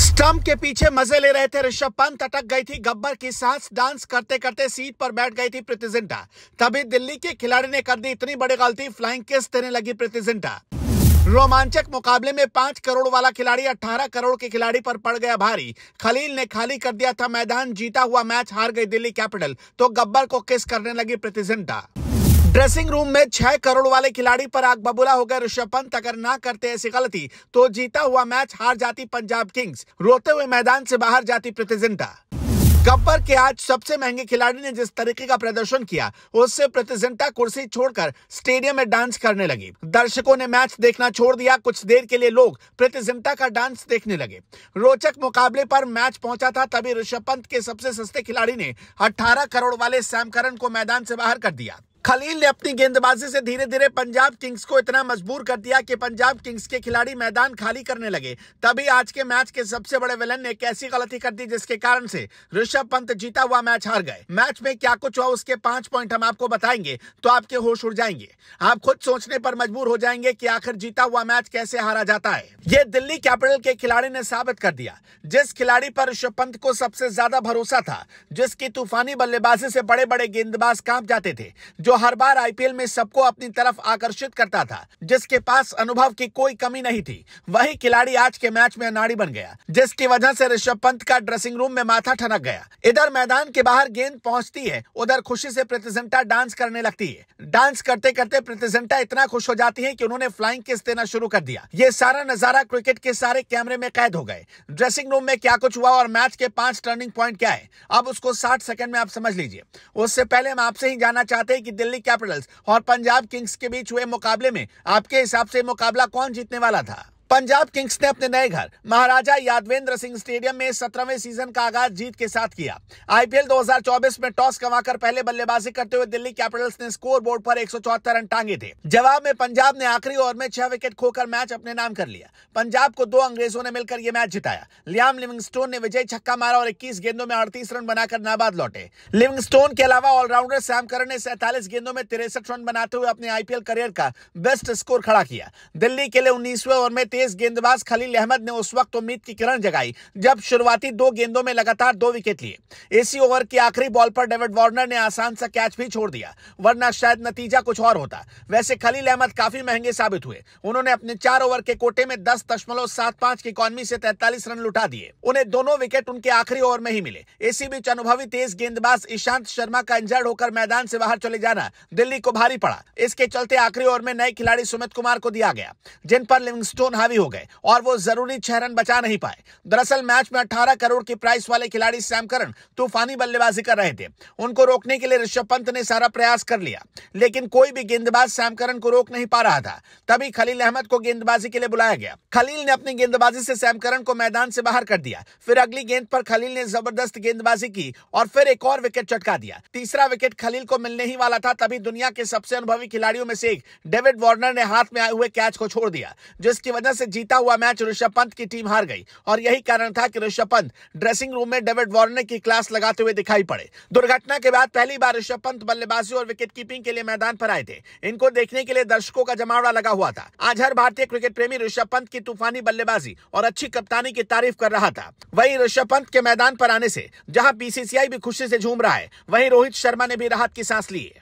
stump के पीछे मजे ले रहे थे ऋषभ पंत अटक गई थी गब्बर की सांस डांस करते करते सीट पर बैठ गई थी प्रीति जिंटा तभी दिल्ली के खिलाड़ी ने कर दी इतनी बड़ी गलती फ्लाइंग किस देने लगी प्रीति जिंटा रोमांचक मुकाबले में पांच करोड़ वाला खिलाड़ी अठारह करोड़ के खिलाड़ी पर पड़ गया भारी खलील ने खाली कर दिया था मैदान जीता हुआ मैच हार गई दिल्ली कैपिटल तो गब्बर को किस करने लगी प्रीति जिंटा ड्रेसिंग रूम में छह करोड़ वाले खिलाड़ी पर आग बबूला हो गए ऋषभ पंत अगर ना करते ऐसी गलती तो जीता हुआ मैच हार जाती पंजाब किंग्स रोते हुए मैदान से बाहर जाती प्रतिजेंटा गब्बर के आज सबसे महंगे खिलाड़ी ने जिस तरीके का प्रदर्शन किया उससे प्रतिजेंटा कुर्सी छोड़कर स्टेडियम में डांस करने लगी दर्शकों ने मैच देखना छोड़ दिया कुछ देर के लिए लोग प्रतिजेंटा का डांस देखने लगे रोचक मुकाबले पर मैच पहुंचा था तभी ऋषभ पंत के सबसे सस्ते खिलाड़ी ने 18 करोड़ वाले सैमकरण को मैदान से बाहर कर दिया खलील ने अपनी गेंदबाजी से धीरे धीरे पंजाब किंग्स को इतना मजबूर कर दिया कि पंजाब किंग्स के खिलाड़ी मैदान खाली करने लगे तभी आज के मैच के सबसे बड़े विलन ने एक ऐसी गलती कर दी जिसके कारण से ऋषभ पंत जीता हुआ मैच हार गए मैच में क्या कुछ हुआ उसके पांच पॉइंट हम आपको बताएंगे तो आपके होश उड़ जाएंगे आप खुद सोचने पर मजबूर हो जाएंगे की आखिर जीता हुआ मैच कैसे हारा जाता है ये दिल्ली कैपिटल के खिलाड़ी ने साबित कर दिया जिस खिलाड़ी पर ऋषभ पंत को सबसे ज्यादा भरोसा था जिसकी तूफानी बल्लेबाजी से बड़े बड़े गेंदबाज कांप जाते थे जो जो हर बार आईपीएल में सबको अपनी तरफ आकर्षित करता था जिसके पास अनुभव की कोई कमी नहीं थी वही खिलाड़ी आज के मैच में अनाड़ी बन गया जिसकी वजह से ऋषभ पंत का ड्रेसिंग रूम में माथा ठनक गया इधर मैदान के बाहर गेंद पहुंचती है उधर खुशी से प्रतिजेंटा डांस करने लगती है डांस करते करते प्रतिजेंटा इतना खुश हो जाती है की उन्होंने फ्लाइंग किस देना शुरू कर दिया ये सारा नजारा क्रिकेट के सारे कैमरे में कैद हो गए ड्रेसिंग रूम में क्या कुछ हुआ और मैच के पांच टर्निंग पॉइंट क्या है अब उसको साठ सेकंड में आप समझ लीजिए उससे पहले हम आपसे ही जानना चाहते हैं कि दिल्ली कैपिटल्स और पंजाब किंग्स के बीच हुए मुकाबले में आपके हिसाब से मुकाबला कौन जीतने वाला था पंजाब किंग्स ने अपने नए घर महाराजा यादवेंद्र सिंह स्टेडियम में सत्रहवें सीजन का आगाज जीत के साथ किया आईपीएल 2024 में टॉस कमाकर पहले बल्लेबाजी करते हुए दिल्ली कैपिटल्स ने स्कोर बोर्ड पर एक रन टांगे थे जवाब में पंजाब ने आखिरी ओवर में छह विकेट खोकर मैच अपने नाम कर लिया पंजाब को दो अंग्रेजों ने मिलकर यह मैच जिताया लियाम लिविंगस्टोन ने विजय छक्का मारा और इक्कीस गेंदों में अड़तीस रन बनाकर नाबाद लौटे लिविंगस्टोन के अलावा ऑलराउंडर सैम करन ने सैतालीस गेंदों में तिरसठ रन बनाते हुए अपने आईपीएल करियर का बेस्ट स्कोर खड़ा किया दिल्ली के लिए उन्नीसवे ओवर में तेज गेंदबाज खलील अहमद ने उस वक्त उम्मीद की किरण जगाई जब शुरुआती दो गेंदों में लगातार दो विकेट लिए इसी ओवर की आखिरी बॉल पर डेविड वार्नर ने आसान सा कैच भी छोड़ दिया वरना शायद नतीजा कुछ और होता वैसे खलील अहमद काफी महंगे साबित हुए उन्होंने अपने चार ओवर के कोटे में दस दशमलव सात पांच की इकॉनमी से तैतालीस रन लुटा दिए उन्हें दोनों विकेट उनके आखिरी ओवर में ही मिले इसी बीच अनुभवी तेज गेंदबाज ईशांत शर्मा का इंजर्ड होकर मैदान से बाहर चले जाना दिल्ली को भारी पड़ा इसके चलते आखिरी ओवर में नए खिलाड़ी सुमित कुमार को दिया गया जिन पर लिविंगस्टोन हावी हो गए और वो जरूरी छह रन बचा नहीं पाए दरअसल मैच में 18 करोड़ की प्राइस वाले खिलाड़ी सैम तूफानी बल्लेबाजी कर रहे थे उनको रोकने के लिए ऋषभ पंत ने सारा प्रयास कर लिया लेकिन कोई भी गेंदबाज सैम को रोक नहीं पा रहा था तभी खलील अहमद को गेंदबाजी के लिए बुलाया गया खलील ने अपनी गेंदबाजी से सैम को मैदान से बाहर कर दिया फिर अगली गेंद पर खलील ने जबरदस्त गेंदबाजी की और फिर एक और विकेट चटका दिया तीसरा विकेट खलील को मिलने ही वाला था तभी दुनिया के सबसे अनुभवी खिलाड़ियों में से एक डेविड वार्नर ने हाथ में आए हुए कैच को छोड़ दिया जिसकी वजह तरह से जीता हुआ मैच ऋषभ पंत की टीम हार गई और यही कारण था कि ऋषभ पंत ड्रेसिंग रूम में डेविड वार्नर की क्लास लगाते हुए दिखाई पड़े दुर्घटना के बाद पहली बार ऋषभ पंत बल्लेबाजी और विकेट कीपिंग के लिए मैदान पर आए थे इनको देखने के लिए दर्शकों का जमावड़ा लगा हुआ था आज हर भारतीय क्रिकेट प्रेमी ऋषभ पंत की तूफानी बल्लेबाजी और अच्छी कप्तानी की तारीफ कर रहा था वही ऋषभ पंत के मैदान पर आने से जहाँ बीसीसीआई भी खुशी से झूम रहा है वही रोहित शर्मा ने भी राहत की सांस ली है